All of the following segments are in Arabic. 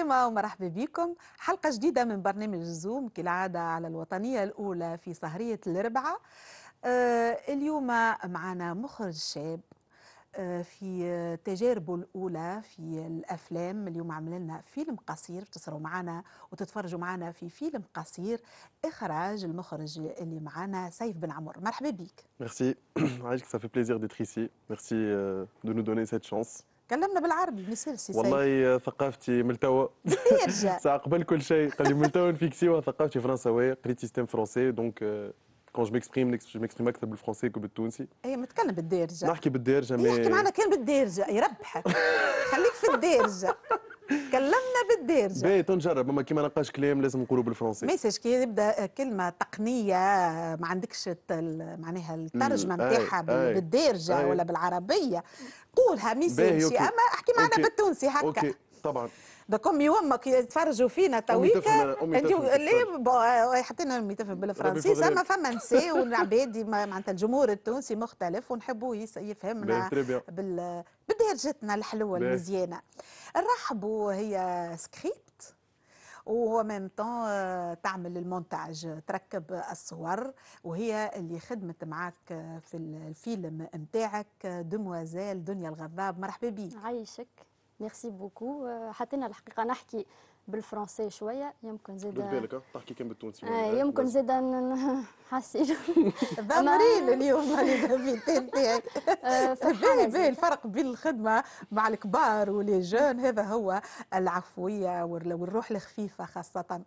سلامة ومرحبا بكم حلقة جديدة من برنامج زوم كالعادة على الوطنية الأولى في سهرية الربعة آه، اليوم معنا مخرج شاب آه، في تجاربه الأولى في الأفلام اليوم عمل لنا فيلم قصير تصروا معنا وتتفرجوا معنا في فيلم قصير إخراج المخرج اللي معنا سيف بن عمر مرحبا بك ميرسي عايشك سافي بليزير d'être ici. Merci euh, de nous donner cette chance. كلمنا بالعربي ما والله ثقافتي ملتوى يرجع ساعه قبل كل شيء قال ملتوى من توا ثقافتي فرنساوي قريت سيستم فرونسي دونك كون جو ميكسبريم جو ميكسبريم اكثر بالفرنسي كو بالتونسي اي متكلم بالدارجه نحكي بالدارجه مي نحكي معنا كان بالدارجه يربحك خليك في الدارجه كلمنا بالدارجه باهي تنجرب اما كيما نقاش كلام لازم نقولوا بالفرنسي ميساج كي يبدا كلمه تقنيه ما عندكش معناها الترجمه نتاعها بالدارجه ولا بالعربيه قولها ميساج اما احكي معنا بالتونسي هكا أوكي. طبعا دكم يومك يتفرجوا فينا تويكا انت ليه حطينا امي تفهم آه، بالفرنسي زعما فما نساء والعباد معناتها الجمهور التونسي مختلف ونحبوا يفهمنا بال بدارجتنا الحلوه المزيانه نرحبوا هي سكريبت وهو ميم طون آه، تعمل المونتاج تركب الصور وهي اللي خدمت معاك آه، في الفيلم نتاعك دموازيل دنيا الغضاب مرحبا بيك عايشك ميرسي بوكو euh, حطينا الحقيقه نحكي بالفرنسي شويه يمكن زيد بالك آه، تحكي كان بالتونسي آه يعني يمكن زيد حاسين بامرين اليوم باهي باهي الفرق بين الخدمه مع الكبار ولي جون هذا هو العفويه والروح الخفيفه خاصه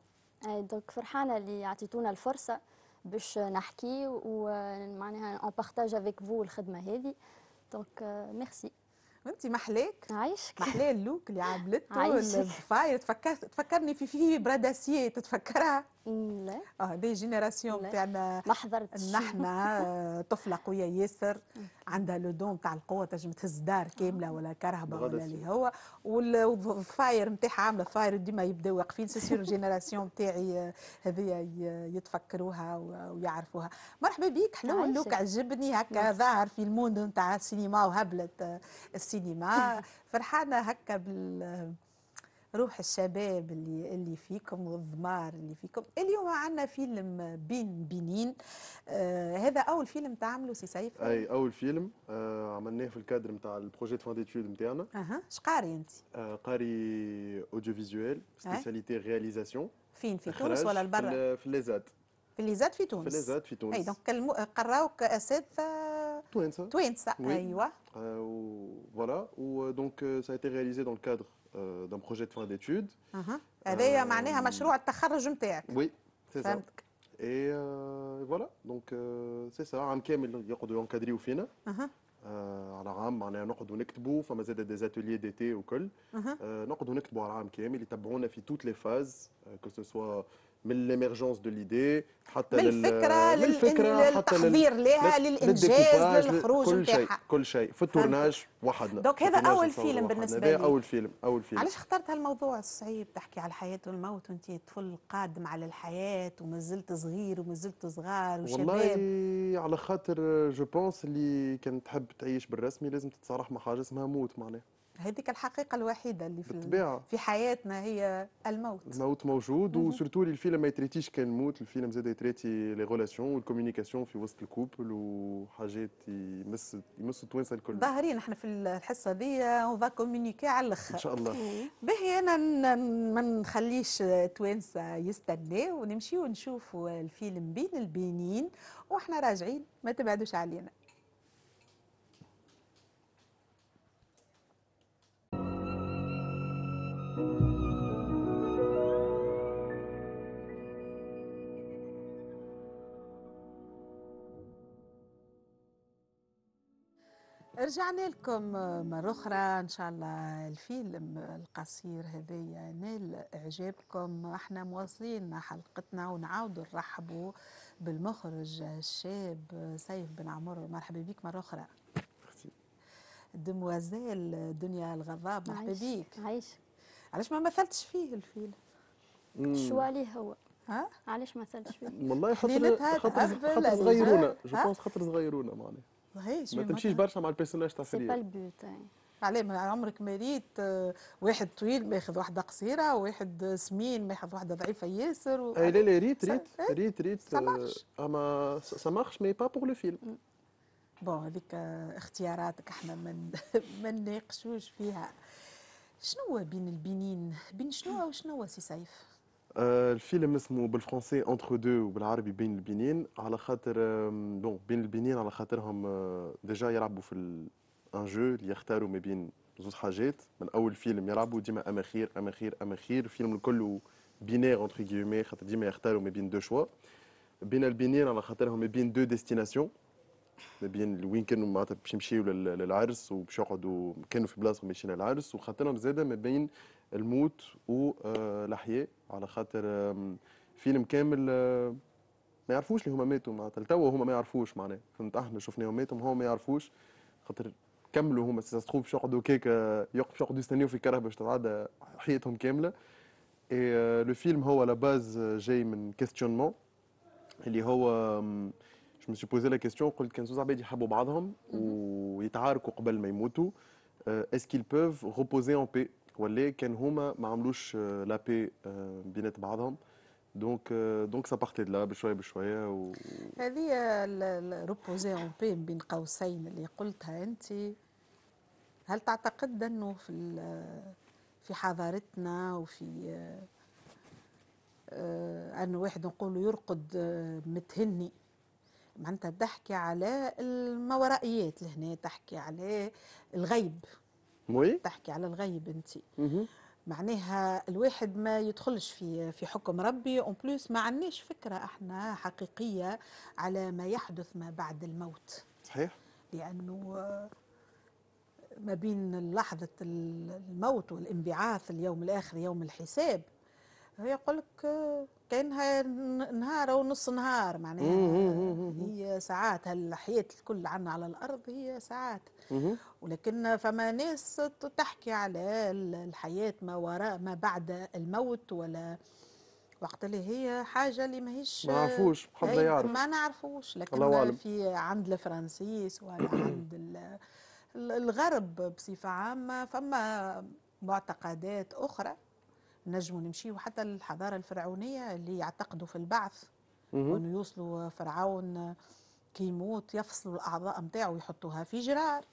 اي آه، دونك فرحانه اللي عطيتونا الفرصه باش نحكي ومعناها اون بارتاج افيك فو الخدمه هذه دونك ميرسي آه، انت محليك عايشك محلاه اللوك اللي عملته الضفاير تفكرت تفكرني في في براداسيه تتفكرها لا اه دي جينيراسيون تاعنا ما حضرتش نحنا طفله قويه ياسر عندها لو دون تاع القوه تنجم تهز دار كامله آه. ولا كرهبه ولا اللي هو والفاير نتاعها عامله فاير ديما يبداو واقفين سي سيور الجينيراسيون نتاعي آه، هذيا يتفكروها ويعرفوها مرحبا بيك حلو اللوك عجبني هكا ظاهر في الموند نتاع السينما وهبلت السينما فرحانه هكا بال روح الشباب اللي اللي فيكم والضمار اللي فيكم اليوم عندنا فيلم بين بنين آه هذا اول فيلم تعمله سي سيف اي اول فيلم آه عملناه في الكادر نتاع البروجي فان ديتود نتاعنا اها اش قاري انت آه قاري اوديو فيزيوال سبيساليتي رياليزاسيون فين في تونس ولا البرة في, ليزاد في ليزاد في تونس في ليزاد في تونس اي دونك قراوك اساتذه توانسه توانسه ايوا فوالا ودونك سا ايتي رياليزي دون الكادر Euh, d'un projet de fin d'études. هذايا معناها مشروع التخرج نتاعك. وي سي سا. فهمتك. اي فوالا دونك سي سا عام كامل يقعدوا ينكادريو فينا. اها. على عام معناها نقعدوا نكتبوا فما زاد دي زاتوليي ديتي وكل نقعدوا نكتبوا على عام كامل يتبعونا في توت لي فاز كو سوا من ليميرجونس دو ليدي حتى من الفكره لل... للفكره للتحضير لها للانجاز للخروج كل شيء كل شيء في التورناج وحدنا دونك هذا اول فيلم بالنسبه لي اول فيلم اول فيلم علاش اخترت هالموضوع الصعيب تحكي على الحياه والموت وانت طفل قادم على الحياه وما زلت صغير وما زلت صغار وشباب والله على خاطر جو بونس اللي كان تحب تعيش بالرسمي لازم تتصارح مع حاجه اسمها موت معناها هذيك الحقيقه الوحيده اللي في بالطبيعة. في حياتنا هي الموت الموت موجود وسورتو الفيلم ما يتريتيش كان الموت الفيلم زاد يتريتي لي غولاسيون والكوميونيكاسيون في وسط الكوبل وحاجات يمس يمس التوانسه الكل ظاهرين احنا في الحصه دي اون فا كومونيكي على الاخر ان شاء الله باهي انا ما نخليش توانسه يستنى ونمشيو نشوفوا الفيلم بين البينين واحنا راجعين ما تبعدوش علينا رجعنا لكم مرة أخرى إن شاء الله الفيلم القصير هذايا يعني نال إعجابكم احنا مواصلين حلقتنا ونعاودوا نرحبوا بالمخرج الشاب سيف بن عمر مرحبا بك مرة أخرى دموازيل دنيا الغضاب مرحبا بك عايش علاش ما مثلتش فيه الفيلم؟ شوالي هو ها؟ علاش ما مثلتش فيه؟ والله خاطر خاطر صغيرونه جو بونس خاطر صغيرونه معناها ماهيش ما تمشيش برشا مع البيرسوناج تاع سي با البوت علاه ما ريت واحد طويل ماخذ واحده قصيره واحد سمين ماخذ واحده ضعيفه ياسر و... اي لا لا ريت إيه؟ ريت ريت ريت سامارش آه، اما سامارش مي با بور لو فيلم بون هذيك اختياراتك احنا ما من... نناقشوش فيها شنو بين البنين بين شنو وشنو سي سيف آه، الفيلم اسمه بالفرنسي انتر دو وبالعربي بين البنين على خاطر بون بين البنين على خاطرهم ديجا آه، يلعبوا في ان جو اللي يختاروا ما بين زوج حاجات من اول فيلم يلعبوا ديما اماخير اماخير اماخير الفيلم الكل بينير انتر غيومي خاطر ديما يختاروا ما بين دو شوا بين البنين على خاطرهم ما بين دو ديستيناسيون ما بين وين كانوا معناتها باش يمشيو للعرس وباش يقعدوا كانوا في بلاصه ماشيين للعرس وخاطرهم زاده ما بين الموت ولحياة آه، على خاطر فيلم كامل آه، ما يعرفوش اللي هما ماتوا معناتها لتوا هما ما يعرفوش معناها فهمت احنا شفناهم ماتوا هما ما يعرفوش خاطر كملوا هما سي تخوف آه، باش يقعدوا كيك يقعدوا يستنيوا في كره باش تتعدى حياتهم كامله اي لو فيلم هو على باز جاي من كيستيونمون اللي هو جو مسي بوزي لا كيستيون قلت كان زوز عباد يحبوا بعضهم ويتعاركوا قبل ما يموتوا اسكيل بوف روبوزي ان بي ولا كان هما ما عملوش آه، لابي آه، بينات بعضهم دونك دونك سا بارتي دلا بشويه بشويه و... هذه روبوزي اون بي بين قوسين اللي قلتها انت هل تعتقد انه في في حضارتنا وفي آه، انه واحد نقول يرقد متهني معناتها تحكي على الماورائيات لهنا تحكي على الغيب وي تحكي على الغيب انت معناها الواحد ما يدخلش في في حكم ربي اون بلوس ما عندناش فكره احنا حقيقيه على ما يحدث ما بعد الموت صحيح لانه ما بين لحظه الموت والانبعاث اليوم الاخر يوم الحساب يقول لك كانها نهار او نص نهار معناها هي ساعات الحياه الكل عنا على الارض هي ساعات ولكن فما ناس تحكي على الحياة ما وراء ما بعد الموت ولا وقت اللي هي حاجة اللي ماهيش ما عرفوش حد يعرف ما نعرفوش لكن في عند الفرنسيس ولا عند الغرب بصفة عامة فما معتقدات أخرى نجموا نمشي حتى للحضارة الفرعونية اللي يعتقدوا في البعث وأنه يوصلوا فرعون كي يموت يفصلوا الاعضاء نتاعو ويحطوها في جرار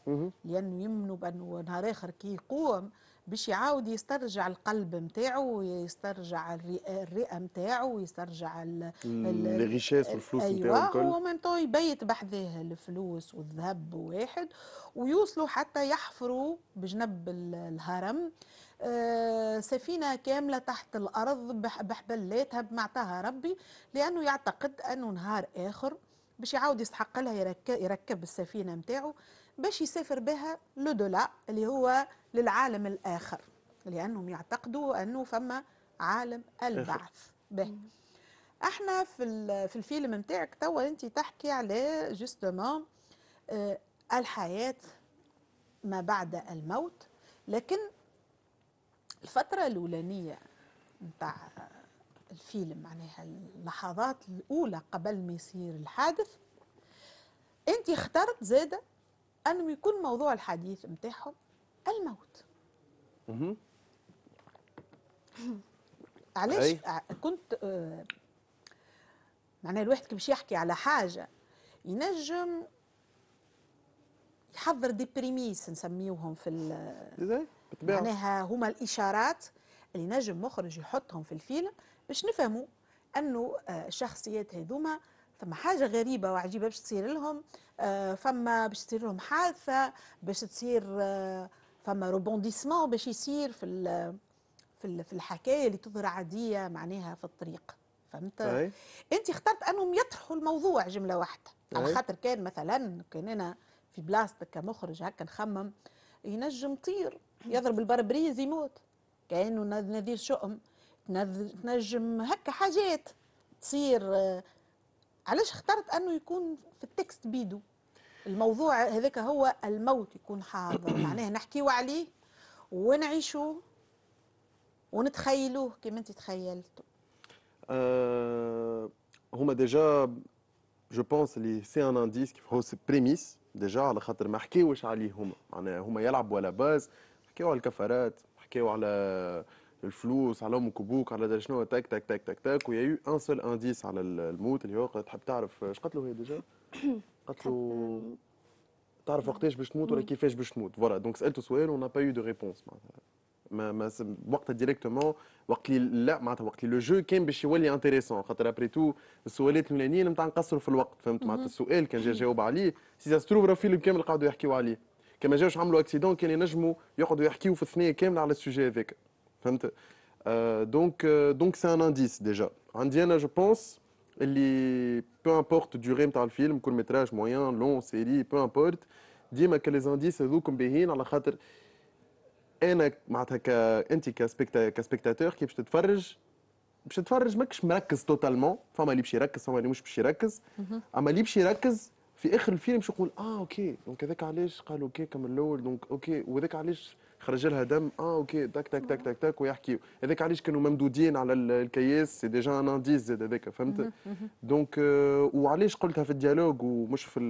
لانه يمنوا بانه نهار اخر كي يقوم باش يعاود يسترجع القلب نتاعو ويسترجع الرئه نتاعو ويسترجع الغشاس والفلوس نتاعو أيوة الكل ايوا طون يبيت بحذاه الفلوس والذهب واحد ويوصلوا حتى يحفروا بجنب الهرم آه، سفينه كامله تحت الارض بحبلاتها بمعطاها ربي لانه يعتقد انه نهار اخر باش يعاود يستحق لها يركب السفينه نتاعو باش يسافر بها لودولا اللي هو للعالم الاخر لانهم يعتقدوا انه فما عالم البعث به احنا في في الفيلم نتاعك توا انت تحكي على جوستومون آه، الحياه ما بعد الموت لكن الفتره الاولانيه نتاع الفيلم معناها اللحظات الأولى قبل ما يصير الحادث أنت اخترت زادة أنه يكون موضوع الحديث نتاعهم الموت علاش كنت آه، معناها الواحد كي باش يحكي على حاجة ينجم يحضر دي بريميس نسميوهم في معناها هما الإشارات اللي نجم مخرج يحطهم في الفيلم باش نفهموا انه آه، الشخصيات هذوما فما حاجه غريبه وعجيبه باش تصير لهم آه، فما باش تصير لهم حادثه باش تصير آه، فما روبونديسمون باش يصير في في في الحكايه اللي تظهر عاديه معناها في الطريق فهمت أي. انت اخترت انهم يطرحوا الموضوع جمله واحده على خاطر كان مثلا كان انا في بلاستك كمخرج هكا نخمم ينجم طير يضرب البربريز يموت كانه نذير شؤم تنجم هكا حاجات تصير آه، علاش اخترت انه يكون في التكست بيدو الموضوع هذاك هو الموت يكون حاضر معناه نحكيو عليه ونعيشو ونتخيلوه كما انت تخيلته أه هما ديجا جو بونس اللي سي ان انديس كيف هو سي بريميس ديجا على خاطر ما حكيوش عليه هما معناها هما يلعبوا على باز حكيو على الكفرات حكيو على الفلوس على امك وبوك على شنو تاك تاك تاك تاك تاك ويا يو ان سول انديس على الموت اللي هو تحب تعرف اش له هي ديجا؟ له تعرف وقتاش باش تموت ولا كيفاش باش تموت فوالا دونك سالته سؤال ونا با يو دو ريبونس معناتها ما ما وقتها ديريكتومون وقت اللي لا معناتها وقت اللي لو جو كان باش يولي انتيريسون خاطر ابري تو السؤالات الاولانيين نتاع نقصروا في الوقت فهمت معناتها السؤال كان جا جاوب عليه سي ستروف راه فيلم كامل قعدوا يحكيوا عليه كما جاوش عملوا اكسيدون كان ينجموا يقعدوا يحكيوا في الثنيه كامله على السوجي هذاك فهمت دونك دونك سي ان انديس ديجا عندي انا جو بونس اللي بو امبورت ديوري نتاع الفيلم كل متراج موين لون سيري بو امبورت ديما كلي زانديس هذوكم باهيين على خاطر انا معناتها ك انت كسبكتا كسبكتاتور كي باش تتفرج باش تتفرج ماكش مركز توتالمون فما اللي باش يركز فما اللي مش باش يركز اما اللي باش يركز في اخر الفيلم باش يقول اه اوكي دونك هذاك علاش قالوا اوكي كما الاول دونك اوكي وذاك علاش خرج لها دم اه اوكي تك تك تك تك تك ويحكي هذاك علاش كانوا ممدودين على الكياس سي ديجا ان انديز زاد هذاك فهمت دونك آه، وعلاش قلتها في الديالوج ومش في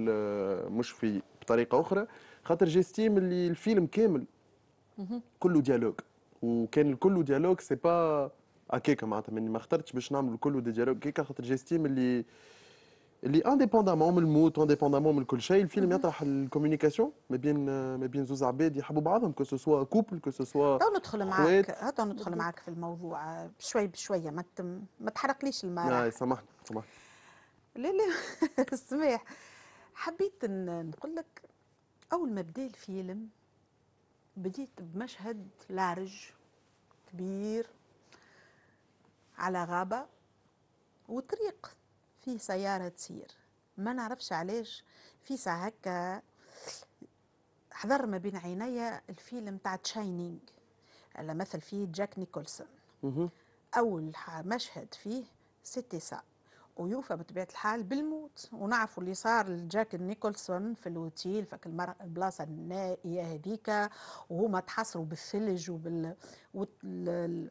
مش في بطريقه اخرى خاطر جيستيم اللي الفيلم كامل كله ديالوج وكان كله ديالوج سي با اكيكا معناتها ما اخترتش باش نعمل كله ديالوج كيكا خاطر جيستيم اللي اللي انديبوندامون من الموت انديبوندامون من كل شيء الفيلم يطرح الكوميونيكاسيون ما بين ما بين زوز عباد يحبوا بعضهم كو سوسوا كوبل كو سوسوا تو ندخل معاك تو ندخل معاك في الموضوع بشوي بشويه ما ما تحرقليش المعنى نعم، لا سامحني سامحني لا لا سماح حبيت نقول لك اول ما بدا الفيلم بديت بمشهد لارج كبير على غابه وطريق فيه سيارة تسير ما نعرفش علاش في ساعة هكا حضر ما بين عينيا الفيلم تاع تشاينينج اللي مثل فيه جاك نيكولسون أول مشهد فيه سيتي سا ويوفى بطبيعة الحال بالموت ونعرفوا اللي صار لجاك نيكولسون في الوتيل فك البلاصة النائية هذيك وهما تحصروا بالثلج وبال وال...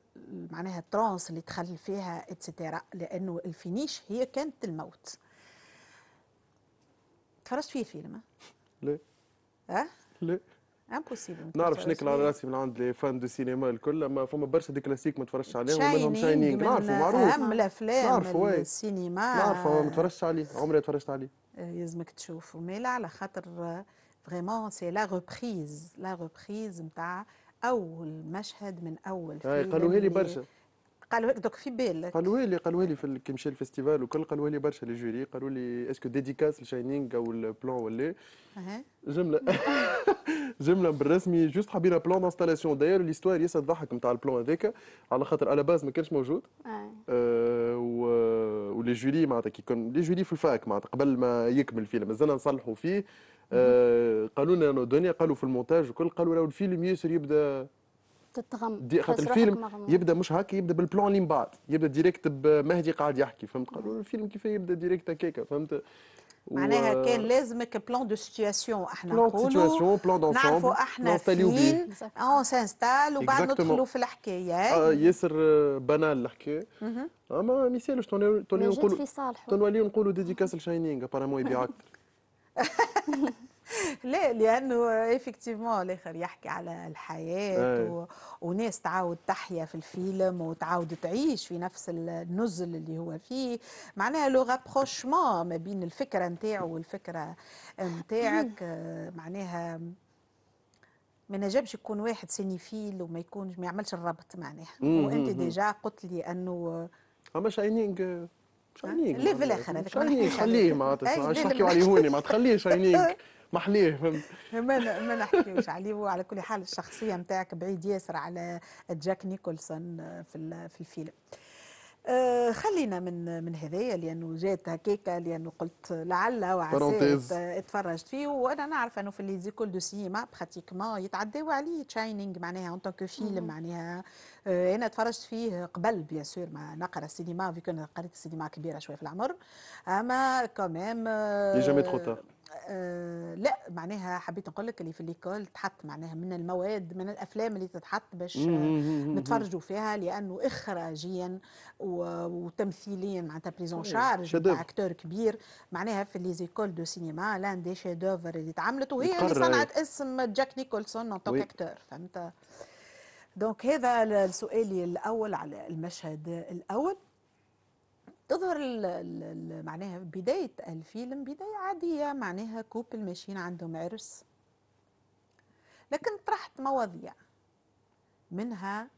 معناها الترانس اللي دخل فيها اتسترا لأنه الفينيش هي كانت الموت تفرجت فيه فيلم لا ها؟ أه؟ لا امبوسيبل نعرف شنو على راسي من عند لي فان دو سينما الكل اما فما برشا دي كلاسيك ما تفرجش عليهم ومنهم شاينينغ نعرف معروف اهم الافلام السينما نعرف ما تفرجتش عليه عمري ما تفرجت عليه آه، يلزمك تشوفوا ميلا على خاطر فريمون سي لا ريبريز لا ريبريز نتاع اول مشهد من اول فيلم قالوها لي برشا قالوا لك دوك في بالك قالوا لي قالوا لي في كي مشى الفيستيفال وكل قالوا لي برشا لي جوري قالوا لي اسكو ديديكاس لشاينينغ او البلان ولا جمله جمله بالرسمي جوست حبينا بلان انستالاسيون داير ليستوار ياسر تضحك نتاع البلان هذاك على خاطر على باز ما كانش موجود آه. آه، ولي جولي معناتها كي كان لي جولي في الفاك معناتها قبل ما يكمل الفيلم مازلنا نصلحوا فيه آه، قالوا لنا دنيا قالوا في المونتاج وكل قالوا لو الفيلم ياسر يبدا تتغم خاطر الفيلم يبدا مش هكا يبدا بالبلون اللي من بعد يبدا ديريكت بمهدي قاعد يحكي فهمت قالوا الفيلم كيف يبدا ديريكت هكاك فهمت معناها كان لازمك بلان دو سيتياسيون احنا نقولوا بلان دونسومبل نعرفوا احنا فين اون سانستال وبعد ندخلوا في الحكايه آه ياسر آه، بنال الحكايه اما ما يسالوش توني نقولوا توني نقولوا ديديكاس لشاينينغ ابارامون يبيع اكثر لا لانه ايفيكتيفمون آه، الاخر يحكي على الحياه و... وناس تعاود تحيا في الفيلم وتعاود تعيش في نفس النزل اللي هو فيه معناها لو رابروشمون ما بين الفكره نتاعو والفكره نتاعك آه، معناها ما نجمش يكون واحد سينيفيل وما يكونش ما يعملش الربط معناها وانت ديجا قلت لي انه اما شاينينغ شاينينغ ليفل اخر الاخر خليه معناتها نحكيو عليه هوني ما تخليه شاينينغ محليه ما ما نحكيوش عليه وعلى كل حال الشخصيه نتاعك بعيد ياسر على جاك نيكولسون في في الفيلم آه، خلينا من من هذايا لانه جات هكاك لانه قلت لعل وعسى اتفرجت فيه وانا نعرف انه في ليزيكول دو سينما براتيكمون يتعداو عليه تشاينينغ معناها اون كو فيلم معناها آه، انا تفرجت فيه قبل بيان سور ما نقرا السينما في قريت السينما كبيره شويه في العمر اما كوميم آه يجامي آه، لأ، معناها حبيت نقول لك اللي في الليكول تحط معناها من المواد من الأفلام اللي تتحط باش نتفرجوا فيها لأنه إخراجيًا وتمثيليًا معناتها بريزون شارج أكتور كبير معناها في لي زيكول دو سينما لان دي شيف دوفر اللي تعملت وهي اللي صنعت اسم جاك نيكولسون ان توك أكتور فهمت دونك هذا السؤال الأول على المشهد الأول تظهر معناها بداية الفيلم بداية عادية معناها كوبل ماشيين عندهم عرس لكن طرحت مواضيع منها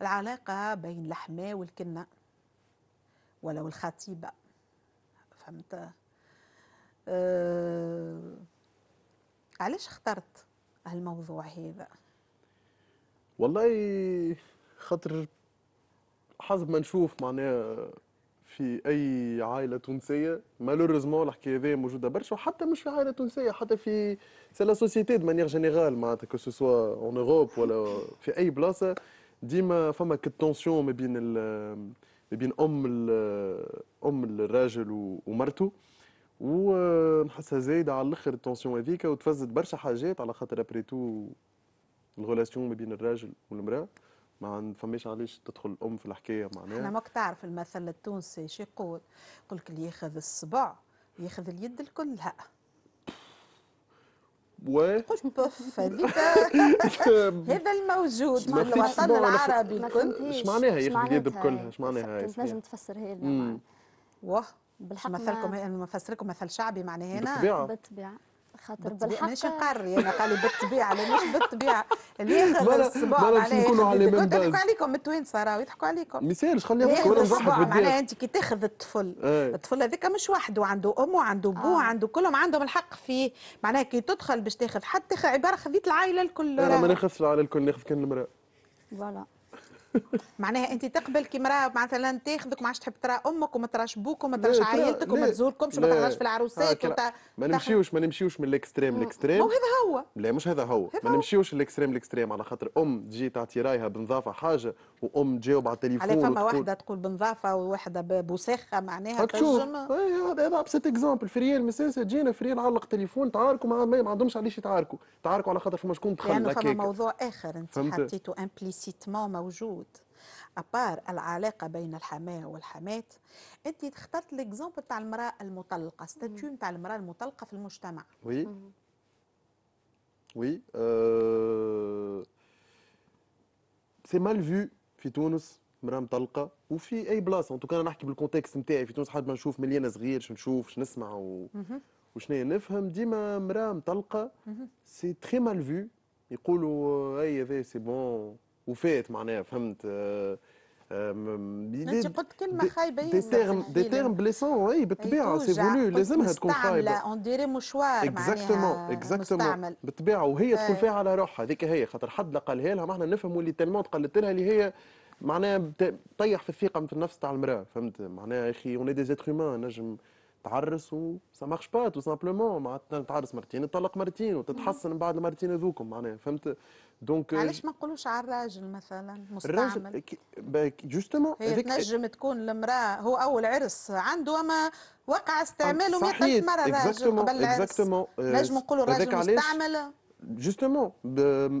العلاقة بين الحماة والكنة ولو الخطيبة فهمت أه... علاش اخترت هالموضوع هذا والله خاطر حسب ما نشوف معناها في اي عائله تونسيه مالوريزمون الحكايه هذه موجوده برشا وحتى مش في عائله تونسيه حتى في سي لا سوسيتي دو مانيير جينيرال معناتها كو سوا اون اوروب ولا في اي بلاصه ديما فما كالتونسيون ما بين ما بين ام ام الراجل ومرته ونحسها زايده على الاخر التونسيون هذيك وتفزت برشا حاجات على خاطر ابري تو الغولاسيون ما بين الراجل والمراه ما فماش علاش تدخل الام في الحكايه معناها احنا ماك تعرف المثل التونسي شو يقول يقول لك اللي ياخذ الصبع ياخذ اليد كلها و هذا الموجود مع الوطن العربي الكل اش معناها ياخذ اليد بكلها اش معناها تنجم تفسرها لنا واه بالحق مثلكم ما... مثل شعبي معناها هنا بالطبيعه بالطبيعه خاطر بالحق ماشي قري انا قال لي بالطبيعه مش بالطبيعه اللي ياخذ الصباع معناها يضحكوا عليكم التوانسه راهو يضحكوا عليكم يسالش خليهم يقولوا الصباع معناها انت كي تاخذ الطفل إيه. الطفل هذاك مش وحده عنده امه عنده آه. عنده كلهم عندهم الحق فيه معناها كي تدخل باش تاخذ حتى عباره خذيت العائله الكل ما ناخذش العائله الكل ناخذ كان المراه فوالا معناها انت تقبل كي مراه مثلا تاخذك ما عادش تحب ترى امك وما تراش بوك وما تراش عائلتك وما تزوركمش وما تهلاش في العروسات وت... ما نمشيوش ما نمشيوش من الاكستريم آه. الاكستريم هذا هو لا مش هذا هو ما نمشيوش الاكستريم الاكستريم على خاطر ام تجي تعطي رايها بنظافه حاجه وام تجاوب على التليفون على فما واحده تقول بنظافه وواحده بوسخه معناها تنجم إيه، هذا ابسط اكزومبل فريال مساسه جينا فريال علق تليفون تعاركوا ما عندهمش علاش يتعاركوا تعاركوا على خاطر فما شكون دخل يعني فما موضوع اخر انت حطيته امبليسيتمون موجود ابار العلاقه بين الحماه والحماه انت اخترت ليكزومبل تاع المراه المطلقه ستاتيو تاع المراه المطلقه في المجتمع وي وي سي مال فيو في تونس مراه مطلقه وفي اي بلاصه انت انا نحكي بالكونتكست نتاعي في تونس حد ما نشوف مليانه صغير شنشوف شنسمع و... وشنو نفهم ديما مراه مطلقه سي تري مال فيو يقولوا آه، اي هذا سي بون وفات معناها فهمت آه، آه، انت قلت كلمه خايبه دي تيرم دي تيرم بليسون اي بالطبيعه سي فولو لازمها تكون خايبه اون ديري مشوار اكزاكتومون اكزاكتومون بالطبيعه وهي آه. تكون فيها على روحها هذيك هي خاطر حد لا قالها لها معناها نفهموا اللي تالمون قالت لها اللي هي معناها طيح في الثقه في النفس تاع المراه فهمت معناها يا اخي اون دي زيتر هيومان نجم تعرس و سا مارش با تو سامبلومون تعرس مرتين تطلق مرتين وتتحسن من بعد المرتين هذوكم معناها فهمت دونك euh, علاش ما نقولوش على الراجل مثلا مستعمل الراجل جوستومون هي تنجم تكون المراه هو اول عرس عنده اما وقع استعماله 100 مره راجل قبل العرس euh، نجم نقولوا الراجل مستعمل جوستومون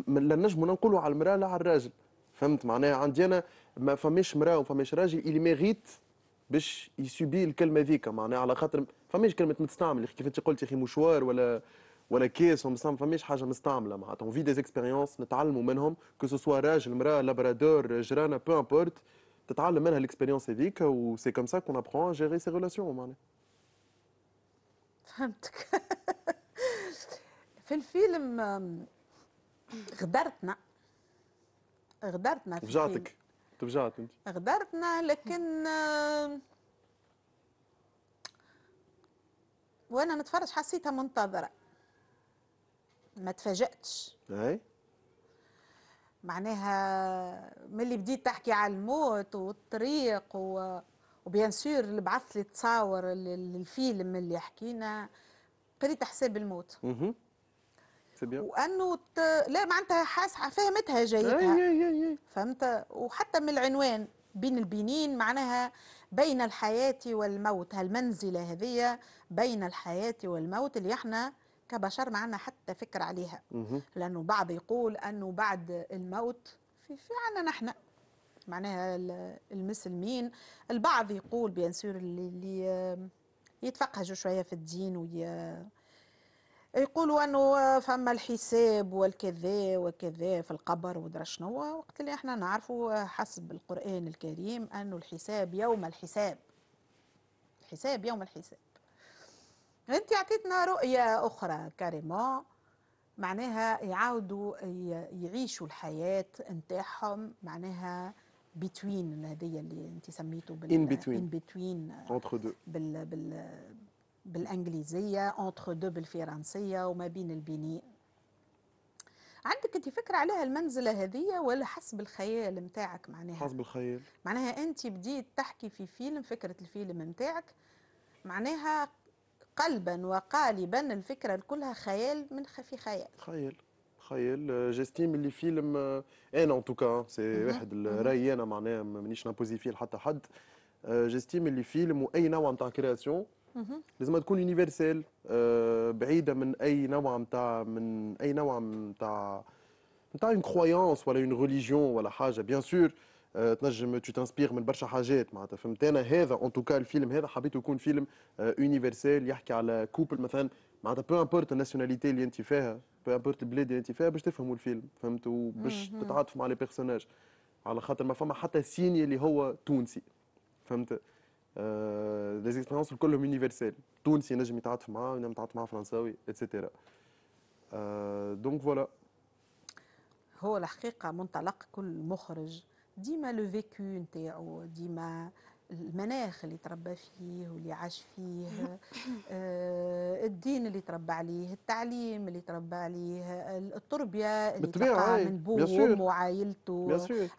لا نجم نقولوا على المراه لا على الراجل فهمت معناها عندي انا ما فماش مراه وما فماش راجل اللي ميغيت باش يسوبي الكلمه ذيك معناها على خاطر فماش كلمه مستعمل كيف انت قلت يا اخي مشوار ولا ولا كاس ما فماش حاجه مستعمله معناتها اون في دي اكسبيريونس نتعلموا منهم كو سوسوا راجل مراه لابرادور جرانا بو امبورت تتعلم منها الاكسبيريونس هذيك وسي كوم سا كون ابخون جيري سي ريلاسيون معناها فهمتك في الفيلم غدرتنا غدرتنا في فجعتك تفجعت انت غدرتنا لكن وانا نتفرج حسيتها منتظره ما تفاجئتش اي معناها ملي بديت تحكي على الموت والطريق و... وبيان سور اللي بعث لي تصاور للفيلم اللي حكينا قريت حساب الموت اها وانه ت... لا معناتها حاسه فهمتها جايتها فهمت وحتى من العنوان بين البنين معناها بين الحياة والموت هالمنزلة هذه بين الحياة والموت اللي احنا كبشر ما عندنا حتى فكره عليها لانه بعض يقول انه بعد الموت في في عندنا نحن معناها المسلمين البعض يقول بيان سور اللي يتفقهجوا شويه في الدين وي يقولوا انه فما الحساب والكذا وكذا في القبر ودرا شنو وقت اللي احنا نعرفوا حسب القران الكريم انه الحساب يوم الحساب الحساب يوم الحساب انت اعطيتنا رؤيه اخرى كاريمون معناها يعاودوا يعيشوا الحياه نتاعهم معناها بتوين هذه اللي انت سميته بال ان بتوين بتوين بال بال بالانجليزيه اونتر دو بالفرنسيه وما بين البناء عندك انت فكره عليها المنزله هذه ولا حسب الخيال نتاعك معناها حسب الخيال معناها انت بديت تحكي في فيلم فكره الفيلم نتاعك معناها قلبا وقالبا الفكره كلها خيال من في خيال خيال خيال جيستيم اللي فيلم انا ان توكا سي واحد الراي mhm. انا معناها مانيش نابوزي فيه لحتى حد جيستيم اللي فيلم واي نوع نتاع كرياسيون لازم تكون يونيفرسال euh, بعيده من اي نوع نتاع من اي نوع نتاع نتاع اون كرويونس ولا اون ريليجيون ولا حاجه بيان سور آه، تنجم تو تنسبير من برشا حاجات معناتها فهمت انا هذا اون توكا الفيلم هذا حبيته يكون فيلم يونيفرسال آه، يحكي على كوبل مثلا معناتها بو امبورت الناسيوناليتي اللي انت فيها بو امبورت البلاد اللي انت فيها باش تفهموا الفيلم فهمت وباش تتعاطف مع لي بيرسوناج على خاطر ما فما حتى سيني اللي هو تونسي فهمت آه كلهم يونيفرسال تونسي نجم يتعاطف معاه ونجم يتعاطف معاه فرنساوي اتسيتيرا آه دونك فوالا هو الحقيقه منطلق كل مخرج ديما لو فيكو نتاعو ديما المناخ اللي تربى فيه واللي عاش فيه آه، الدين اللي تربى عليه التعليم اللي تربى عليه التربيه اللي تربى من بوه وعائلته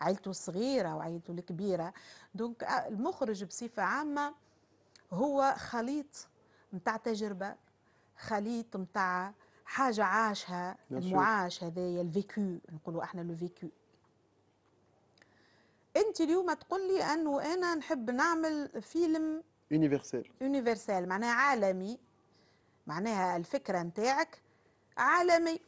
عائلته الصغيره وعائلته الكبيره دونك آه، المخرج بصفه عامه هو خليط نتاع تجربه خليط نتاع حاجه عاشها المعاش هذايا الفيكو نقولوا احنا لو فيكو انت اليوم تقول لي انه انا نحب نعمل فيلم يونيفرسال يونيفرسال معناها عالمي معناها الفكره نتاعك عالمي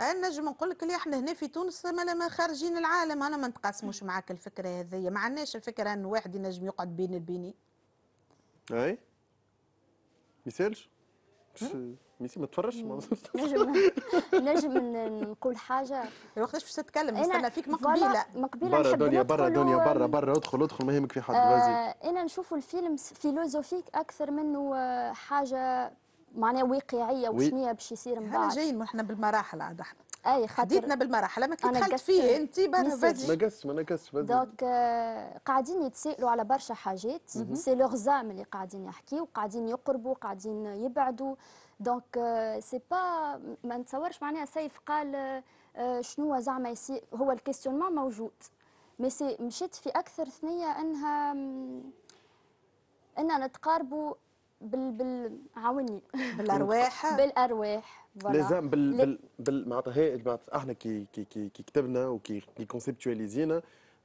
انا نجم نقول لك اللي احنا هنا في تونس ما لما خارجين العالم انا ما نتقاسموش معاك الفكره هذه ما عندناش الفكره ان واحد ينجم يقعد بين البيني اي يسالش ميسي ما تفرجش ما نجم نجم نقول حاجه وقتاش باش تتكلم نستنى فيك مقبيله مقبيله برا دنيا برا دنيا برا برا ادخل ادخل ما يهمك في حد غازي آه، انا نشوف الفيلم فيلوزوفيك اكثر منه آه، حاجه معناها واقعيه وشنية باش يصير من بعد جايين احنا بالمراحل عاد احنا اي خاطر بالمراحل ما كي دخلت فيه انت برا فازي ما قصش ما نقصش دونك آه، قاعدين يتسائلوا على برشا حاجات سي لوغزام اللي قاعدين يحكيوا قاعدين يقربوا قاعدين يبعدوا دونك سي با ما نتصورش معناها سيف قال آه، آه، شنو زعما يسي هو الكيستيونمون موجود مي سي مشيت في اكثر ثنيه انها اننا نتقاربوا بال بال عاوني بالارواح بالارواح لازم بال بال بال معناتها احنا كي كي كي كتبنا وكي كي كونسيبتواليزينا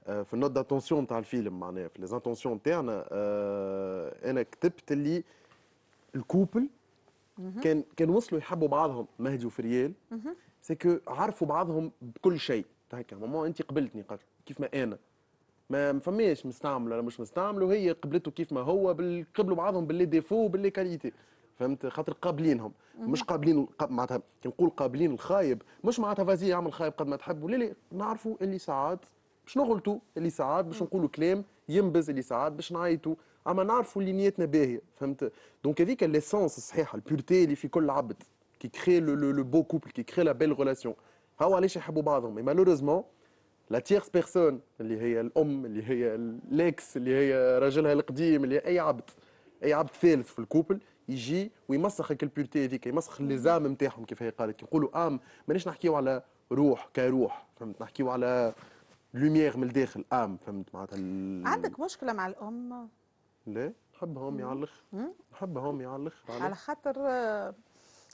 آه، في النوت داتونسيون نتاع الفيلم معناها في لي زانتونسيون تاعنا انا كتبت اللي الكوبل كان كان وصلوا يحبوا بعضهم مهدي وفريال سي كو عرفوا بعضهم بكل شيء هكا ماما انت قبلتني قالت كيف ما انا ما فماش مستعمل ولا مش مستعمل وهي قبلته كيف ما هو قبلوا بعضهم باللي ديفو باللي كاليتي فهمت خاطر قابلينهم مش قابلين معناتها كي نقول قابلين الخايب مش معناتها فازي اعمل خايب قد ما تحب ولا لا نعرفوا اللي ساعات باش نغلطوا اللي ساعات باش نقولوا كلام ينبز اللي ساعات باش نعيطوا اما نعرفوا اللي نيتنا باهيه فهمت دونك هذيك ليسونس الصحيحه البيرتي اللي في كل عبد كي كري لو بو كوبل كي كري لا بيل ريلاسيون هاو علاش يحبوا بعضهم مي مالوريزمون لا تيرس بيرسون اللي هي الام اللي هي الاكس اللي هي راجلها القديم اللي هي اي عبد اي عبد ثالث في الكوبل يجي ويمسخ هذيك البيرتي هذيك يمسخ اللزام نتاعهم كيف هي قالت يقولوا ام مانيش نحكيو على روح كروح فهمت نحكيو على لوميير من الداخل ام آه، فهمت معناتها عندك مشكله مع الام لا نحبها امي على الاخر نحبها امي على الاخر على خاطر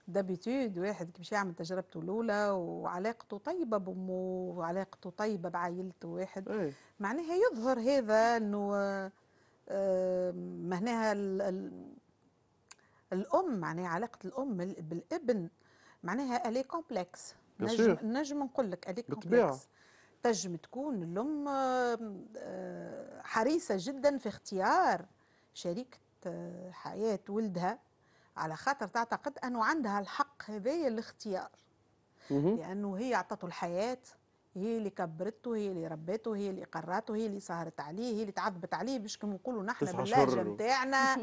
دابيتود آه، واحد كي باش يعمل تجربته الاولى وعلاقته طيبه بامه وعلاقته طيبه بعائلته واحد ايه؟ معناها يظهر هذا انه آه، معناها الام معناها علاقه الام بالابن معناها الي كومبلكس نجم نجم نقول لك الي كومبلكس تنجم تكون الأم آه، حريصة جدا في اختيار شريكة آه، حياة ولدها على خاطر تعتقد أنه عندها الحق هذايا الاختيار لأنه هي أعطته الحياة هي اللي كبرته هي اللي ربته هي اللي قراته هي اللي سهرت عليه هي اللي تعذبت عليه باش كما نقولوا نحن باللهجه نتاعنا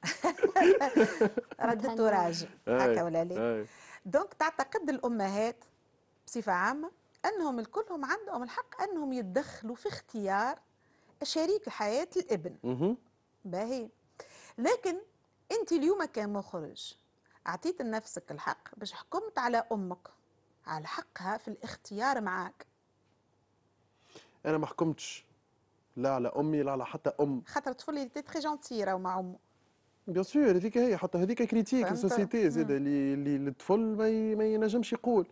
ردته راجل هكا ولا لا دونك تعتقد الامهات بصفه عامه أنهم كلهم عندهم الحق أنهم يتدخلوا في اختيار شريك حياة الابن باهي لكن أنت اليوم كمخرج أعطيت لنفسك الحق باش حكمت على أمك على حقها في الاختيار معاك أنا ما حكمتش لا على أمي لا على حتى أم خاطر طفلي تري جونتي راهو مع أمه بيان سور هذيك هي حتى هذيك كريتيك السوسيتي زاد اللي الطفل ما ينجمش يقول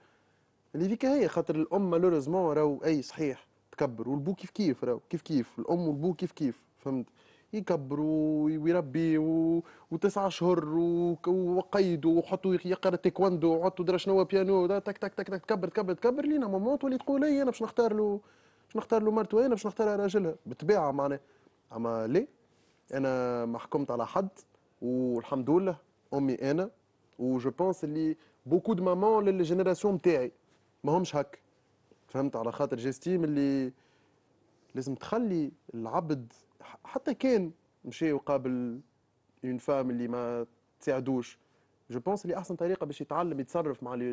اللي فيك هي خاطر الام مالوريزمون راهو اي صحيح تكبر والبو كيف كيف راهو كيف كيف الام والبو كيف كيف فهمت يكبروا ويربي وتسع شهور وقيدوا وحطوا يقرا تيكواندو وحطوا درا شنو بيانو تك تك تك تك تكبر تكبر تكبر لينا ماما تولي تقول اي انا باش نختار له باش نختار له مرته انا باش نختارها راجلها بالطبيعه معناها اما لي انا ما حكمت على حد والحمد لله امي انا وجو بونس اللي بوكو دو مامون للجينيراسيون تاعي ما همش هك فهمت على خاطر جيستيم اللي لازم تخلي العبد حتى كان مشى وقابل اون فام اللي ما تساعدوش جو بونس اللي احسن طريقه باش يتعلم يتصرف مع لي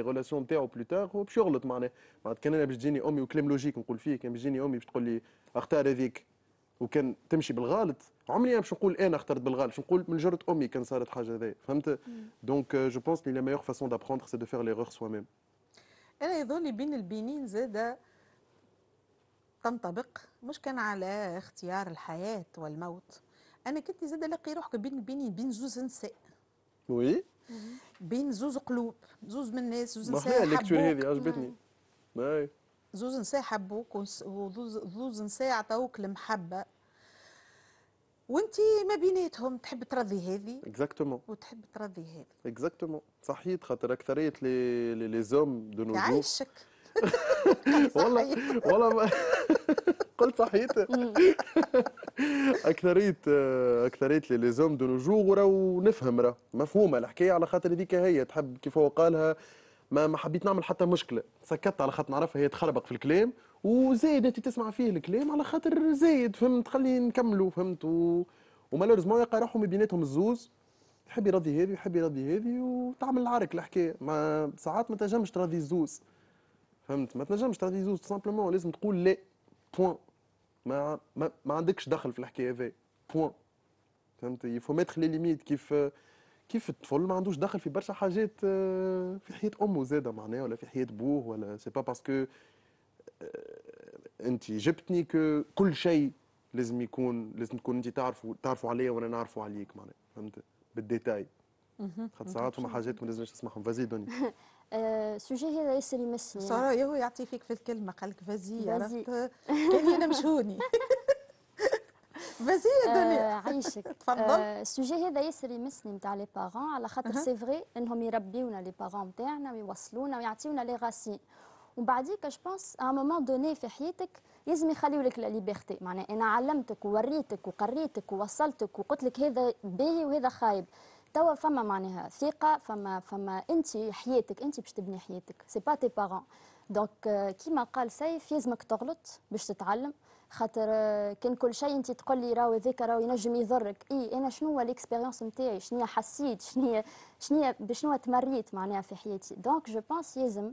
ريلاسيون نتاعو بلوتار هو باش يغلط معناه معناتها كان انا باش تجيني امي وكلام لوجيك نقول فيه كان باش تجيني امي باش تقول لي اختار هذيك وكان تمشي بالغلط عمري انا باش نقول انا اخترت بالغلط باش نقول من جرة امي كان صارت حاجه هذيا فهمت دونك جو بونس لي لا ميور فاسون دابخوندر سي دو فير ليغور سوا ميم انا يظهر لي بين البنين زاده تنطبق مش كان على اختيار الحياه والموت انا كنت زاده لقي روحك بين البنين بين زوز نساء وي بين زوز قلوب زوز من الناس زوز نساء الليكتور هذه عجبتني زوز نساء حبوك وزوز نساء عطاوك المحبه وانت ما بيناتهم تحب ترضي هذه اكزاكتومون وتحب ترضي هذه اكزاكتومون صحيت خاطر اكثريه لي لي زوم دو نوجور يعيشك والله والله قلت صحيت اكثريه اكثريه لي زوم دو نوجور راهو نفهم راه مفهومه الحكايه على خاطر هذيك هي تحب كيف هو قالها ما ما حبيت نعمل حتى مشكله سكت على خاطر نعرفها هي تخربق في الكلام وزايد انت تسمع فيه الكلام على خاطر زايد فهمت خلي نكملوا فهمت و... ومالوريزمون يلقى روحهم بيناتهم الزوز يحب يرضي هذه ويحب يرضي هذه وتعمل العرك الحكايه ما ساعات ما تنجمش ترضي الزوز فهمت ما تنجمش ترضي الزوز سامبلومون لازم تقول لا بوان ما ما, ما عندكش دخل في الحكايه هذه بوان فهمت يفو ميتخ لي ليميت كيف كيف الطفل ما عندوش دخل في برشا حاجات آه، في حياه امه زاده معناها ولا في حياه بوه ولا سي با باسكو آه، انت جبتني كو كل شيء لازم يكون لازم تكون انت تعرفوا تعرفوا عليا وانا نعرفوا عليك معناها فهمت بالديتاي خاطر ساعات فما حاجات ما لازمش نسمعهم فازي دوني آه، السوجي هذا ياسر يمسني صار هو يعطي فيك في الكلمه قال لك فازي عرفت كاني انا مشهوني فازي يا آه، دنيا تفضل السوجي هذا ياسر يمسني نتاع لي بارون على خاطر سي فغي انهم يربيونا لي بارون نتاعنا ويوصلونا ويعطيونا لي غاسين وبعديك جو بونس ا مومون دوني في حياتك لازم يخليوا لك لا ليبرتي معناها انا علمتك ووريتك وقريتك ووصلتك وقلت لك هذا باهي وهذا خايب توا فما معناها ثقه فما فما انت حياتك انت باش تبني حياتك سي با تي بارون دونك كيما قال سيف يلزمك تغلط باش تتعلم خاطر آه، كان كل شيء انت تقول لي راهو هذاك راهو ينجم يضرك اي انا شنو هو ليكسبيريونس نتاعي شنو حسيت شنو شنو بشنو تمريت معناها في حياتي دونك جو بونس يلزم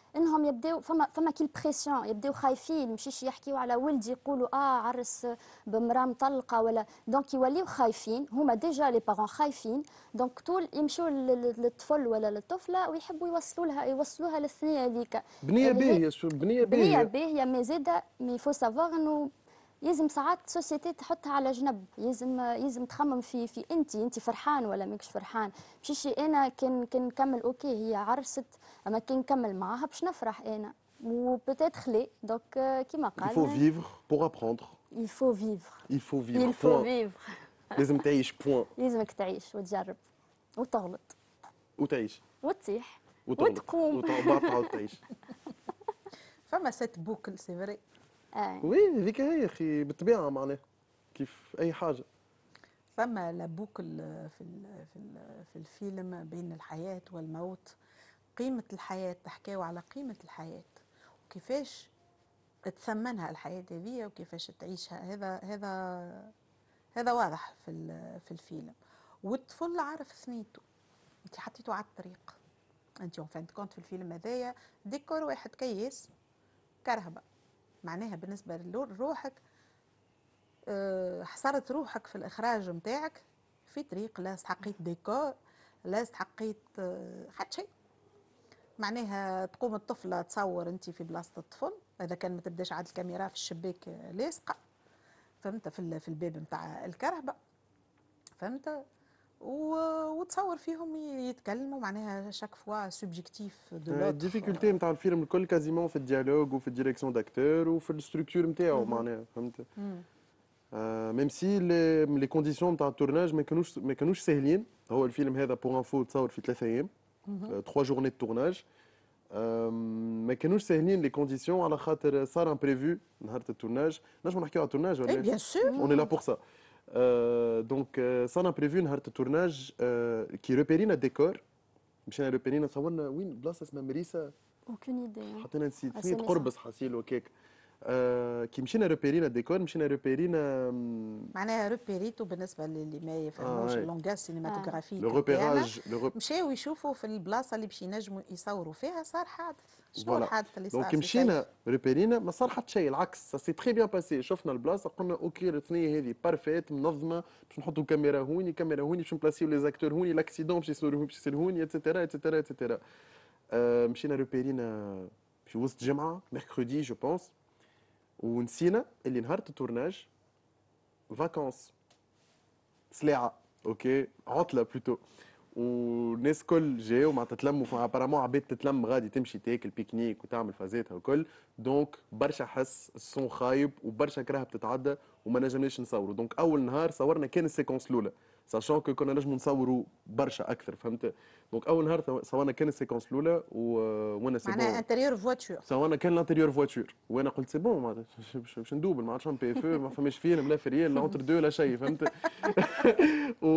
انهم يبداو فما فما كي بريسيون يبداو خايفين مشيش يحكيوا على ولدي يقولوا اه عرس بمراه مطلقه ولا دونك يوليو خايفين هما ديجا لي بارون خايفين دونك طول يمشوا للطفل ولا للطفله ويحبوا يوصلوا لها يوصلوها للثنيه هذيك بنيه يعني باهيه بنيه باهيه بنيه باهيه مي زيد مي فو سافوار انه لازم ساعات سوسيتي تحطها على جنب لازم لازم تخمم في في انت انت فرحان ولا ماكش فرحان مشيش انا كان كان نكمل اوكي هي عرست اما كان نكمل معاها باش نفرح انا وبتيت خلي دونك كيما قال il faut vivre pour apprendre il faut vivre il faut vivre il faut vivre لازم تعيش بوان لازمك تعيش وتجرب وتغلط وتعيش وتطيح وتقوم وتعيش فما سيت بوكل سي فري آه. وي هذيك هي اخي بالطبيعه معناها كيف اي حاجه فما لابوكل في في في الفيلم بين الحياه والموت قيمه الحياه تحكيو على قيمه الحياه وكيفاش تثمنها الحياه هذه وكيفاش تعيشها هذا هذا هذا واضح في في الفيلم والطفل عارف ثنيته انت حطيته على الطريق انت اون كونت في الفيلم هذايا ديكور واحد كيس كرهبه معناها بالنسبة لروحك آه، حصرت روحك في الإخراج متاعك في طريق لا استحقيت ديكور لا استحقيت آه، حتى شيء معناها تقوم الطفلة تصور أنت في بلاصة الطفل إذا كان ما تبداش عاد الكاميرا في الشباك لاصقة فهمت في الباب متاع الكرهبة فهمت وتصور فيهم يتكلموا معناها شاك فوا سوبجيكتيف دو لوتر الديفيكولتي نتاع الفيلم الكل كازيمون في الديالوج وفي الديريكسيون داكتور وفي الستركتور نتاعو معناها فهمت ميم سي لي كونديسيون نتاع التورناج ما كانوش ما كانوش ساهلين هو الفيلم هذا بور انفو تصور في ثلاثة ايام تخوا جورني تورناج ما كانوش ساهلين لي كونديسيون على خاطر صار امبريفو نهار التورناج نجم نحكيو على التورناج ولا اي بيان سور اون لا بور سا دونك صانا بريفي نهار التورناج كي روبيرينا ديكور مشينا روبيرينا صورنا وين بلاصه اسمها مريسه اوكين ايدي حطينا نسيت قربص حاسيلو هكاك آه، كي مشينا ريبيرينا الديكور مشينا ريبيرينا معناها ريبيريتو بالنسبه للي ما يفهموش اللونغاج آه، سينيماتوغرافي آه، لو ريبيراج مشاو يشوفوا في البلاصه اللي باش ينجموا يصوروا فيها صار حادث شنو الحادث اللي صار دونك مشينا ريبيرينا ما صار حتى شيء العكس سي تري بيان باسي شفنا البلاصه قلنا اوكي الثنيه هذه بارفيت منظمه باش نحطوا كاميرا هوني كاميرا هوني باش نبلاسيو لي زاكتور هوني لاكسيدون باش هوني باش يصير هوني اتسيتيرا اتسيتيرا اتسيتيرا مشينا ريبيرينا في وسط جمعه ميركودي جو بونس ونسينا اللي نهار التورناج فاكونس سلاعه اوكي عطله بلوتو والناس كل جاو معناتها تلموا ابارامون عباد تتلم غادي تمشي تاكل بيكنيك وتعمل فازاتها وكل دونك برشا حس الصون خايب وبرشا كراهب تتعدى وما نجمناش نصوروا دونك اول نهار صورنا كان السيكونس الاولى ساشون كو كنا نجمو نصوروا برشا اكثر فهمت دونك اول نهار سوانا كان السيكونس الاولى وانا سي بون انتيريور فواتور سوانا كان الانتيريور فواتور وانا قلت سي بون باش ندوبل ما عرفتش بي اف ما فماش فيلم لا فريال لا اونتر دو لا شيء فهمت و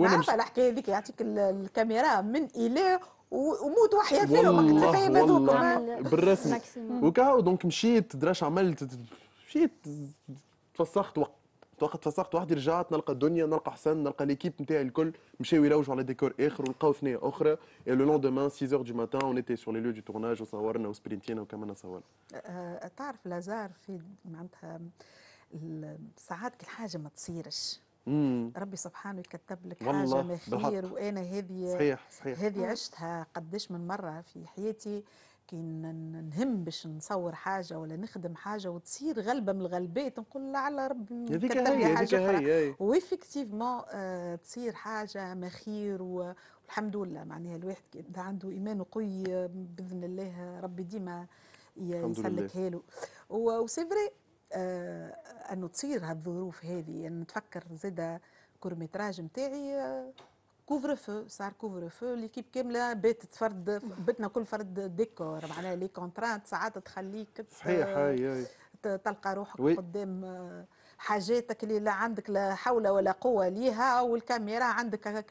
وانا مش... الحكايه هذيك يعطيك الكاميرا من الى وموت وحياة فيهم والله بالرسم وكاو دونك مشيت دراش عملت مشيت تفسخت وقت وقت فسقت وحدي رجعت نلقى الدنيا نلقى حسن نلقى ليكيب نتاعي الكل مشاو يروجوا على ديكور اخر ولقاو ثنيه اخرى لو لوندومان 6 h du matin on ايتي sur لي lieux تورناج وصورنا وسبرينتينا وكمان صورنا أه، تعرف لازار في معناتها ساعات الحاجه ما تصيرش مم. ربي سبحانه يكتب لك حاجه ما خير وانا هذه صحيح صحيح هذه عشتها قديش من مره في حياتي كي نهم باش نصور حاجه ولا نخدم حاجه وتصير غلبه من الغلبات نقول على ربي كتب لي حاجه اخرى وافكتيفمون آه، تصير حاجه مخير والحمد لله معناها الواحد اذا عنده ايمان قوي آه، باذن الله ربي ديما يسلكها له وسي فري انه تصير هالظروف هذه يعني نتفكر زاده كورميتراج نتاعي آه، كوفر فو صار كوفر فو ليكيب كامله باتت فرد بتنا كل فرد ديكور معناها لي كونترانت ساعات تخليك صحيح تلقى روحك وي. قدام euh, حاجاتك اللي لا عندك لا حول ولا قوه ليها والكاميرا عندك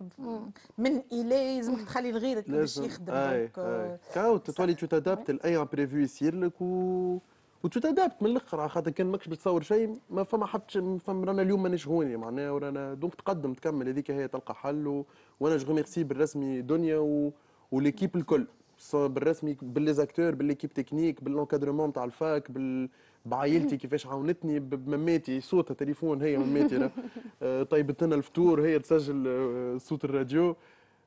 من الى لازمك تخلي لغيرك باش يخدم اي euh, كاو تولي تتادبت لاي امبريفيو يصير لك و وتتادبت من الاخر على خاطر كان ماكش بتصور شيء ما فما حدش فما رانا اليوم مانيش هوني معناها ورانا دونك تقدم تكمل هذيك هي تلقى حل و... وانا جو ريميرسي بالرسمي دنيا و... وليكيب الكل بالرسمي بالليزاكتور بالليكيب تكنيك بالانكادرمون تاع الفاك بال... بعائلتي كيفاش عاونتني بماماتي صوتها تليفون هي ماماتي آه، طيبت لنا الفطور هي تسجل آه، صوت الراديو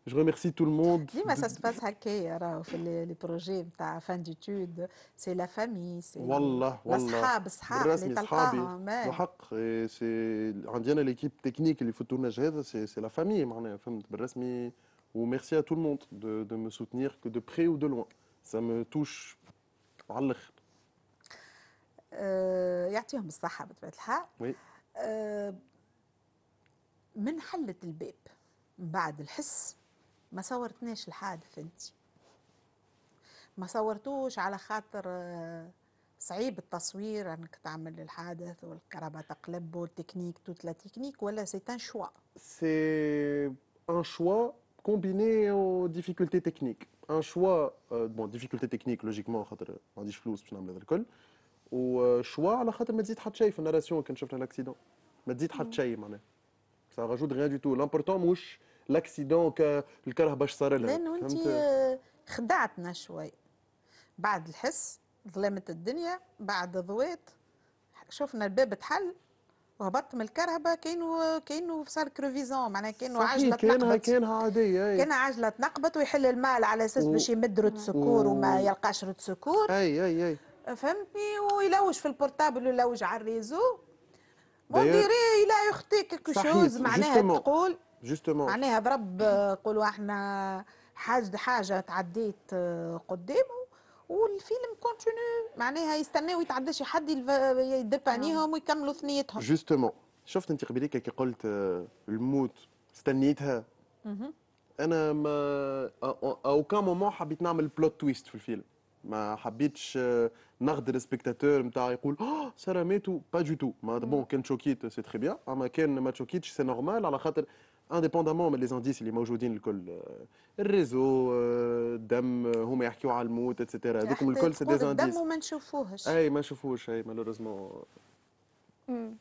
Je remercie tout le monde. Dis-moi, ça se passe à les, les projets de fin d'études. C'est la famille, c'est les Wallah. Hein, les l'équipe technique, les tournage, c'est la famille. Ou merci à tout le monde de, de me soutenir, que de près ou de loin. Ça me touche. Allah. Euh, يعطيهم الصحة بطبيعة الحال. وي. من حلت الباب من بعد الحس ما صورتناش الحادث انت ما صورتوش على خاطر آه، صعيب التصوير انك تعمل الحادث والكهرباء تقلب والتكنيك توت لا تكنيك ولا سي ان شوا سي ان شوا كومبيني او ديفيكولتي تكنيك ان شوا بون ديفيكولتي تكنيك لوجيكمون خاطر ما عنديش فلوس باش نعمل هذا الكل وشوا euh, على خاطر ما تزيد حتى شيء في الناراسيون كان شفنا الاكسيدون ما تزيد حتى شيء معناها سا راجوت ريان دو تو لامبورتون موش لاكسيدون الكره باش صار لها لانه انت خدعتنا شوي بعد الحس ظلمت الدنيا بعد ضويت شفنا الباب تحل وهبطت من الكرهبة كانوا كانوا صار كروفيزون معناها كانوا عجلة كانها تنقبت كانها عادية أي. كانها عجلة تنقبت ويحل المال على أساس و... باش يمد رد سكور و... وما يلقاش رد سكور أي أي أي فهمتني ويلوج في البورتابل ويلوج على الريزو بون ديري إلى كيكو شوز معناها تقول جوستومون معناها برب قولوا احنا حاجه حاجه تعديت آه، قدامه والفيلم كونتينيو معناها يستناو يتعدى شي حد يدبانيهم آه. ويكملوا ثنيتهم جوستومون شفت انت قبيليك كي قلت آه، الموت استنيتها انا ما او كان مومون حبيت نعمل بلوت تويست في الفيلم ما حبيتش نغدر السبيكتاتور نتاع يقول اه ساره ماتوا با دو تو ما بون كان تشوكيت سي تري بيان اما كان ما تشوكيتش سي نورمال على خاطر indépendamment mais les indices اللي موجودين الكل الريزو الدم هما يحكيوا على الموت اتسيتيرا هذوكم الكل سي دي انديس الدم وما نشوفوهش اي ما نشوفوهش اي مالوريزمون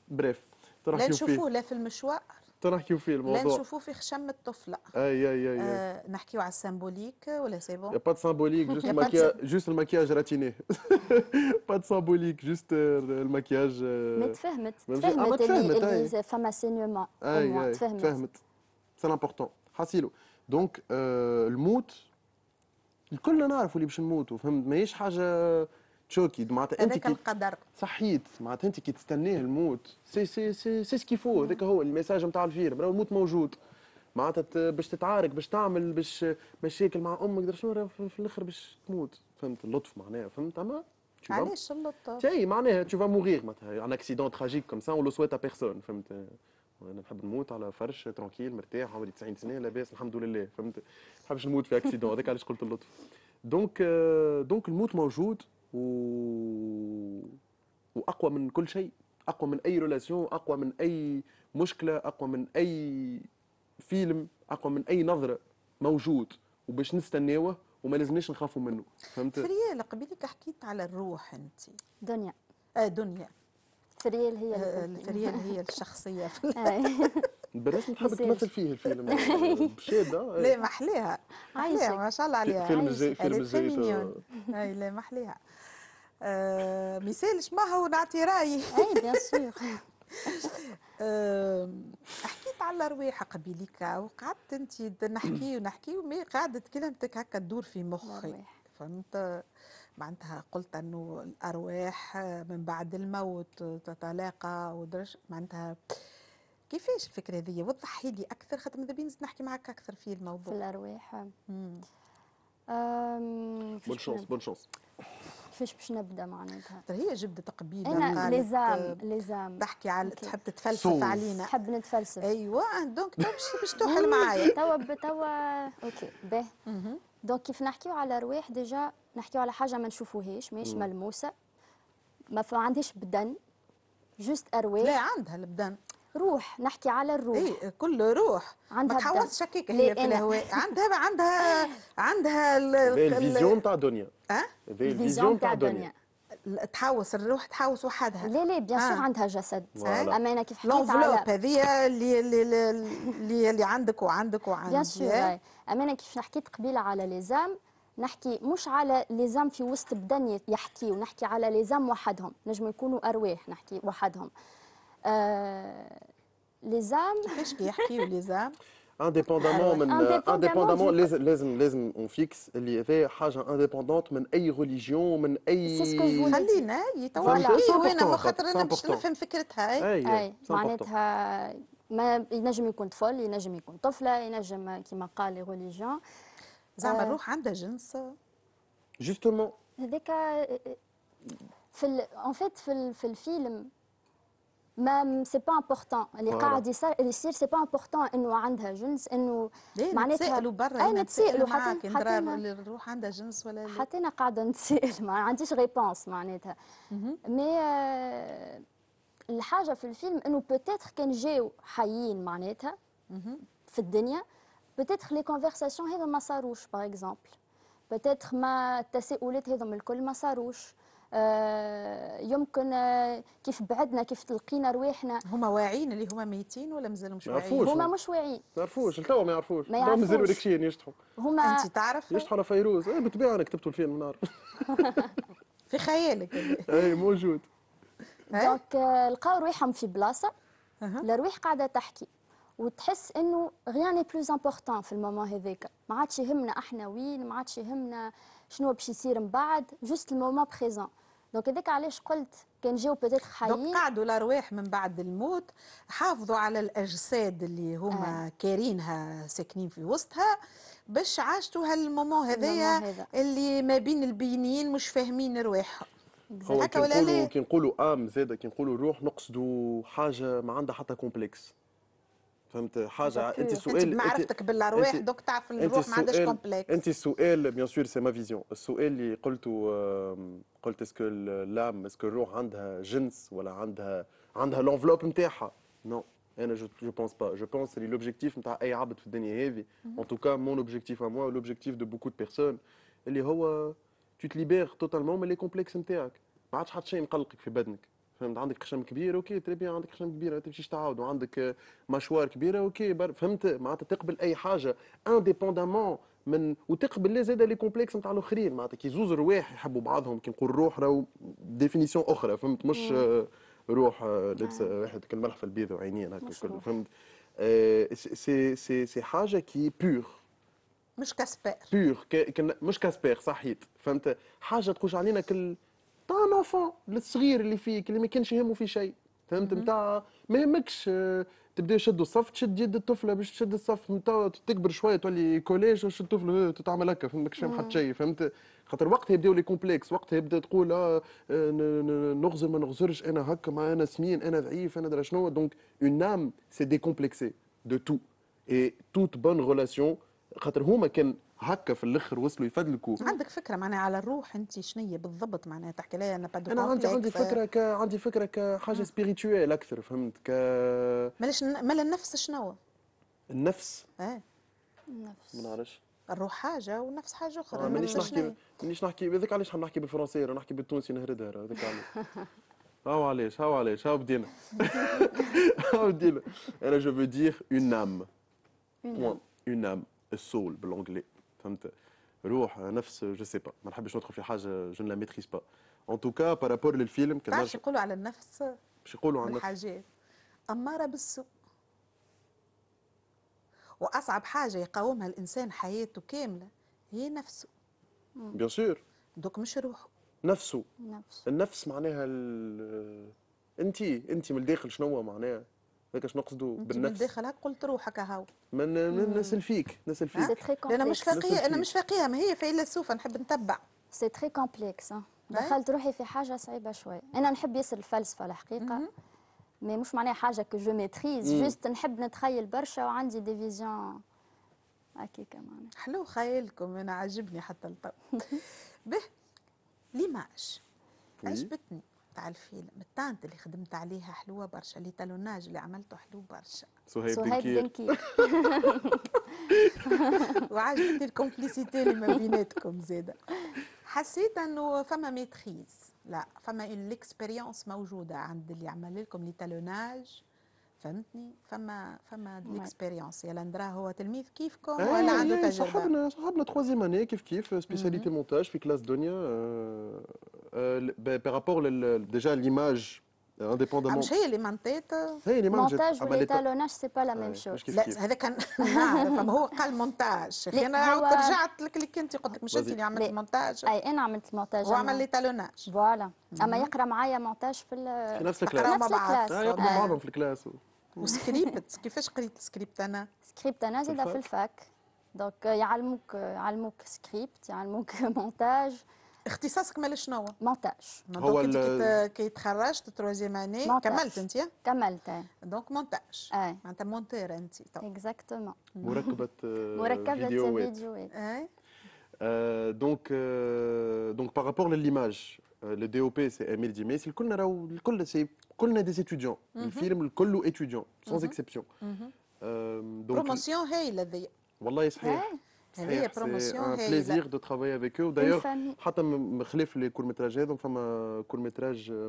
بريف لا نشوفوه لا في المشوار تنحكيو فيه الموضوع لا نشوفوه في خشم الطفله اي اي اي, نحكيو على السيمبوليك ولا سي بون با دو سيمبوليك جوست الماكياج جوست الماكياج راتيني با دو سيمبوليك جوست الماكياج ما تفهمت تفهمت اللي فما سينيومون تفهمت تفهمت سي لامبورتون حاسيلو دونك آه الموت الكلنا نعرفوا اللي باش نموتوا فهمت ماهيش حاجه تشوكي معناتها انت كي القدر صحيت معناتها انت كي تستناه الموت سي سي سي سي سكيفو هذاك هو الميساج نتاع الفيلم راه الموت موجود معناتها باش تتعارك باش تعمل باش مشاكل مع امك شنو في الاخر باش تموت فهمت اللطف معناها فهمت اما علاش اللطف؟ تي معناها تو فا موريغ معناتها ان اكسيدون تراجيك كوم سا ولو سويت ا بيرسون فهمت انا نحب نموت على فرش ترونكيل مرتاح عمري 90 سنه لاباس الحمد لله فهمت ما نحبش نموت في اكسيدون هذاك علاش قلت اللطف دونك دونك euh, الموت موجود و... واقوى من كل شيء اقوى من اي ريلاسيون اقوى من اي مشكله اقوى من اي فيلم اقوى من اي نظره موجود وباش نستناوه وما لازمناش نخافوا منه فهمت فريال قبيلك حكيت على الروح انت دنيا آه دنيا الفريال هي آه، الفريال هي الشخصيه بالرسم آه. تحب تمثل فيه الفيلم آه، بشاده لا محليها محليها ما شاء الله عليها فيلم زي فيلم زي اي لا محليها مثال ما هو نعطي رايي اي بيان سور حكيت على الارواح قبيليكا وقعدت انت نحكي ونحكي وما قعدت كلمتك هكا تدور في مخي فهمت معناتها قلت انه الارواح من بعد الموت تتلاقى ودرج معناتها كيفاش الفكره هذه وضحي لي اكثر خاطر ماذا بيني نحكي معك اكثر في الموضوع في الارواح بون شونس بون كيفاش باش نبدا معناتها طيب، هي جبده تقبيله انا لزام لزام تحكي على تحب تتفلسف علينا تحب نتفلسف ايوه دونك تو باش تحل توحل معايا توا توا اوكي باهي دونك كيف نحكيو على رواح ديجا نحكيو على حاجه ما نشوفوهاش ماهيش ملموسه ما عندهاش بدن جوست ارواح لا عندها البدن روح نحكي على الروح اي كل روح عندها ما تحوسش شكيك هي في الهواء عندها عندها عندها الفيزيون تاع الدنيا اه الفيزيون تاع الدنيا تحوس الروح تحوس وحدها لا لا بيان سور آه. عندها جسد امانه كيف حكيت على هذه اللي اللي اللي, اللي عندك وعندك وعندك بيان سور امانه كيف حكيت قبيله على ليزام نحكي مش على ليزام في وسط بدن يحكي ونحكي على ليزام وحدهم نجم يكونوا ارواح نحكي وحدهم آه ليزام كيفاش كيحكيوا ليزام indépendamment من ah euh, indépendamment لازم لازم لازم اون فيكس اللي هذا حاجه اندبندونت من اي ريليجيون من اي خلينا يتوا ما خاطر انا باش نفهم فكرتها اي معناتها ما ينجم يكون طفل ينجم يكون طفله ينجم كما قال لي ريليجيون زعما الروح عندها جنس جوستومون هذاك في اون فيت في الفيلم ما سي با امبورطون اللي قاعد يصير يصير سي با امبورطون انه عندها جنس انه معناتها نتسائلوا برا اي نتسائلوا حتى الروح عندها جنس ولا لا حتى انا قاعده نتسائل ما عنديش ريبونس معناتها مي آه، الحاجه في الفيلم انه بوتيتر كان جاو حيين معناتها في الدنيا بوتيتر لي كونفرساسيون هذو ما صاروش باغ اكزومبل بوتيتر ما التساؤلات هذم الكل ما صاروش آه، يمكن آه، كيف بعدنا كيف تلقينا رواحنا هما واعيين اللي هما ميتين ولا مازالوا مش واعيين هما مش واعيين ما يعرفوش لتوا ما يعرفوش ما يعرفوش مازالوا راكشين يعني يشطحوا هما انت تعرف يشطحوا على فيروز ايه بالطبيعه انا كتبته الفيلم نار في خيالك اي موجود إيه؟ دونك آه، لقاو رواحهم في بلاصه الارواح قاعده تحكي وتحس انه غيان بلوز امبورتون في المومون هذاك ما عادش يهمنا احنا وين ما عادش يهمنا آه شنو باش يصير من بعد جوست المومون بريزون دونك هذاك علاش قلت كان جاو بدات حيين قعدوا الارواح من بعد الموت حافظوا على الاجساد اللي هما آه. كارينها ساكنين في وسطها باش عاشتوا هالمومون هذايا اللي ما بين البينين مش فاهمين رواحهم هو كي نقولوا كي نقولوا ام زاده كي نقولوا روح نقصدوا حاجه ما عندها حتى كومبلكس فهمت حاجه انت سؤال انت معرفتك بالارواح دوك تعرف الروح ما عندهاش كومبلكس انت السؤال بيان سور سي ما فيزيون السؤال اللي قلته قلت اسكو اللام اسكو الروح عندها جنس ولا عندها عندها لونفلوب نتاعها نو انا جو جو بونس با جو بونس اللي لوبجيكتيف نتاع اي عبد في الدنيا هذه ان توكا مون اوبجيكتيف ا موا لوبجيكتيف دو بوكو دو بيرسون اللي هو تو te libères من لي كومبلكس نتاعك ما عادش حد شيء مقلقك في بدنك فهمت عندك خشم كبير اوكي تري بيان عندك خشم كبير ما تمشيش تعاود وعندك آه، مشوار كبيره اوكي بر... فهمت معناتها تقبل اي حاجه انديبوندامون من وتقبل لي زاد لي كومبلكس نتاع الاخرين معناتها كي زوز رواح يحبوا بعضهم كي نقول روح راهو ديفينيسيون اخرى فهمت مش آه، روح آه، لابسه واحد كل ملح في البيض وعينين هكا كل فهمت سي سي سي حاجه كي بور مش كاسبير بور مش كاسبير صحيت فهمت حاجه تقولش علينا كل ان انفون الصغير اللي فيك اللي ما كانش يهمه في شيء فهمت نتاع ما يهمكش آه، تبدا يشدوا الصف تشد يد الطفله باش تشد الصف نتاع تكبر شويه تولي كوليج وتشد الطفله تعمل هكا فهمت ماكش فاهم حتى شيء فهمت خاطر وقتها يبداو لي كومبلكس وقتها يبدا تقول آه, آه، نغزر ما نغزرش انا هكا ما انا سمين انا ضعيف انا درا شنو دونك اون ام سي ديكومبلكسي دو تو اي توت بون ريلاسيون خاطر هما كان هكا في الاخر وصلوا يفدلكوا عندك فكره معناها على الروح انت شنية بالضبط معناها تحكي لي انا انا عندي عندي فكره ك... عندي فكره كحاجه سبيريتويل اكثر فهمت ك مالاش مال النفس شنو؟ النفس؟ ايه النفس ما نعرفش الروح حاجه والنفس حاجه اخرى آه مانيش نحكي مانيش نحكي هذاك علاش نحكي بالفرنسيه راه نحكي بالتونسي نهردها هذاك علاش هاو علاش هاو علاش هاو بدينا هاو بدينا انا جو فو دير اون ام اون ام السول بالانجلي فهمت روح نفس جو سي با ما نحبش ندخل في حاجه جو لا ميتريز با ان توكا بارابور للفيلم كان باش يقولوا على النفس باش يقولوا على النفس حاجات اماره بالسوء واصعب حاجه يقاومها الانسان حياته كامله هي نفسه بيان سور دوك مش روحه نفسه نفس. النفس معناها ال... انت انت من الداخل شنو معناها ما نقصدو بالنفس من الداخل هاك قلت روحك هاو من نسل فيك نسل فيك انا مش فاقيه انا مش فاقيها ما هي فيلسوفه نحب نتبع سي تري كومبلكس دخلت روحي في حاجه صعيبه شويه انا نحب ياسر الفلسفه الحقيقه مي مش معناها حاجه كو جو ميتريز جوست نحب نتخيل برشا وعندي دي فيزيون اكي معناها حلو خيالكم انا عجبني حتى لطو به ليماج عجبتني تاع الفيلم التانت اللي خدمت عليها حلوه برشا اللي تالوناج اللي عملته حلو برشا سهيب بنكير وعجبتني الكومبليسيتي اللي ما بيناتكم زاده حسيت انه فما ميتريز لا فما ليكسبيريونس موجوده عند اللي عمل لكم لي تالوناج فهمتني فما فما ليكسبيريونس يا لندرا هو تلميذ كيفكم آه ولا عنده إيه، تجربه صاحبنا صاحبنا تخوازيام اني كيف كيف سبيساليتي مونتاج في كلاس دنيا بارابور ديجا ليماج Euh, indépendamment مش هي اللي منطات هي اللي منطات المونتاج والإيتالوناج سي با لا ميم شوز لا هذا كان نعرف ما هو قال مونتاج انا عاودت رجعت لك اللي كنت قلت لك مش انت اللي عملت مونتاج اي انا عملت مونتاج هو عمل ليتالوناج فوالا اما يقرا معايا مونتاج في, في نفس الكلاس نفس الكلاس يقرا معاهم في الكلاس وسكريبت كيفاش قريت السكريبت انا؟ سكريبت انا زاده في الفاك دونك يعلموك يعلموك سكريبت يعلموك مونتاج اختصاصك مال شنو؟ مونتاج دونك انت ال... كي تخرجت تروزيام اني كملت انت كملت دونك مونتاج معناتها مونتير انت اكزاكتومون مركبه مركبه فيديوهات Euh, donc, euh, donc par rapport à l'image, euh, le DOP c'est Emile Dimé, c'est des étudiants, mm -hmm. le film le étudiant, sans mm -hmm. exception. Mm -hmm. donc, Promotion, hey, la Wallah, صحيح. صحيح سي هي. بليزير دو ترافاي افيك او دايوغ حتى من خلاف لي كور ميتراج هذو فما كور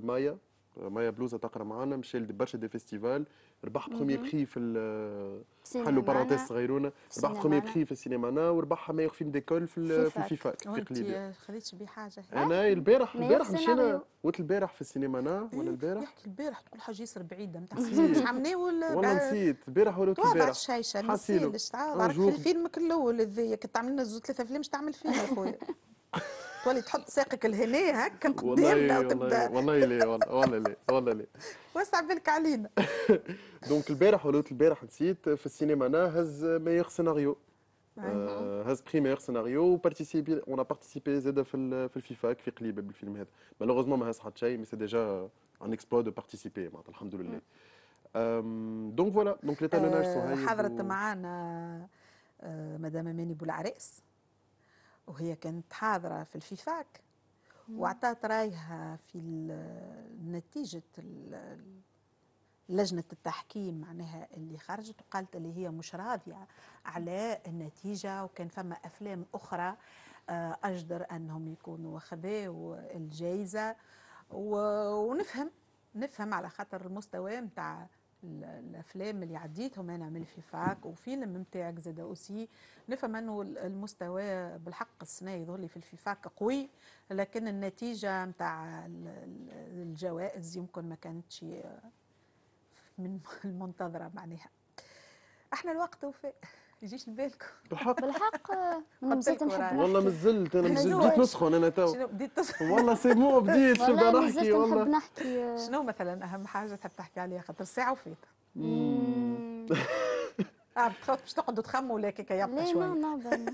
مايا euh, مايا بلوزه تقرا معنا مشى برشا دي فيستيفال ربح بخومي بخي في حلو بارونتيز صغيرونه ربح بخومي بخي في السينما وربح يخفي فيلم ديكول في في الفيفا في قليبيا يعني. خليتش بيه حاجه انا البارح البارح مشينا وقت البارح في السينما ولا إيه، البارح يحكي البارح تقول حاجه ياسر بعيده نتاع حمناه ولا والله نسيت البارح ولا البارح الشايشه نسيت تعرف في فيلمك الاول هذايا كنت تعمل لنا زوج ثلاثه افلام تعمل فيها خويا تولي تحط ساقك لهنا هكا قدامنا وتبدا والله لا والله لا والله لا وسع بالك علينا دونك البارح ولا البارح نسيت في السينما انا هز ميور سيناريو هاز بري ميور سيناريو وبارتيسيبي اون بارتيسيبي زاد في في الفيفا في قليبه بالفيلم هذا مالوغوزمون ما هز حتى شيء مي سي ديجا ان اكسبلوا دو بارتيسيبي معناتها الحمد لله دونك فوالا دونك لي تالوناج آه، سو حضرت معانا آه، مدام اماني بولعريس وهي كانت حاضرة في الفيفاك وعطات رايها في نتيجة لجنة التحكيم معناها اللي خرجت وقالت اللي هي مش راضية على النتيجة وكان فما أفلام أخرى آه، أجدر أنهم يكونوا واخذوا الجائزة ونفهم نفهم على خاطر المستوى متاع الافلام اللي عديتهم انا من الفيفاك وفيلم نتاعك زاد اوسي نفهم انه المستوى بالحق السنه يظهر لي في الفيفاك قوي لكن النتيجه نتاع الجوائز يمكن ما كانتش من المنتظره معناها احنا الوقت وفاء يجيش لبالكم بالحق بالحق انا نحب والله مزلت انا بديت نسخن انا تو بديت تسخن والله سي مو بديت نبدا نحكي والله نحب نحكي شنو مثلا اهم حاجه تحب تحكي عليها خاطر الساعه وفات عرفت خاطر آه، باش تقعدوا تخموا ولا كيكا يبقى شويه لا لا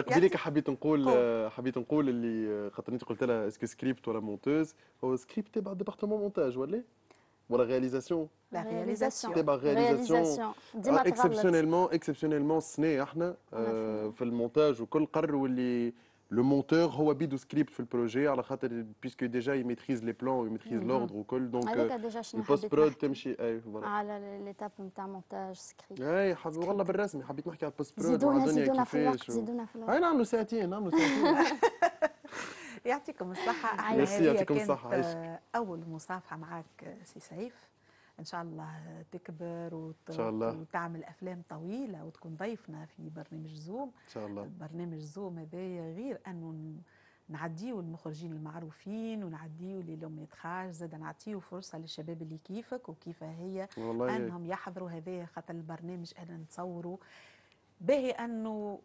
قبيلك حبيت نقول آه، حبيت نقول اللي آه، خاطر انت قلت لها اسكو سكريبت ولا مونتوز هو سكريبت تبع ديبارتمون مونتاج ولا la réalisation La réalisation. Ah, exceptionnellement, exceptionnellement, ce ah, euh, le montage ou le monteur, le script fait le projet, puisque déjà il maîtrise les plans, il maîtrise mhm. l'ordre Donc, ah, euh, le post-prod, c'est eh, l'étape montage, script. يعطيكم الصحة ميرسي يعطيكم الصحة أول مصافحة معاك سي سيف ان شاء الله تكبر وت... إن شاء الله. وتعمل افلام طويله وتكون ضيفنا في برنامج زوم ان شاء الله برنامج زوم هذايا غير انه نعديو المخرجين المعروفين ونعديو للوميتراج زاد نعطيو فرصه للشباب اللي كيفك وكيفها هي انهم يحضروا هذايا خاطر البرنامج انا نتصوره باهي انه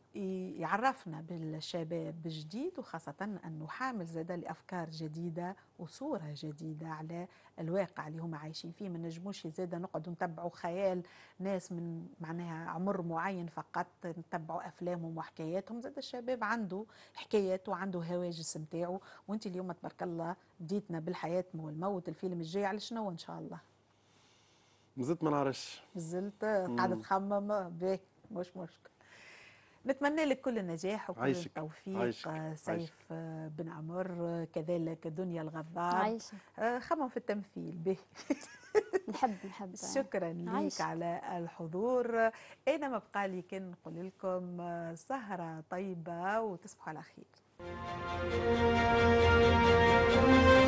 يعرفنا بالشباب الجديد وخاصه انه حامل زاده لافكار جديده وصوره جديده على الواقع اللي هم عايشين فيه ما نجموش زاده نقعدوا نتبعوا خيال ناس من معناها عمر معين فقط نتبعوا افلامهم وحكاياتهم زاد الشباب عنده حكايات وعنده هواجس نتاعو وانت اليوم تبارك الله بديتنا بالحياه والموت الفيلم الجاي على شنو ان شاء الله مازلت ما نعرفش مازلت قاعده تخمم باهي مش مشكل نتمنى لك كل النجاح وكل عايشك. التوفيق عايشك. آه، سيف عايشك. آه، بن عمر آه، كذلك دنيا الغضاب خمم في التمثيل به نحب نحب شكرا لك على الحضور انا ما بقى لي كان نقول لكم سهره طيبه وتصبحوا على خير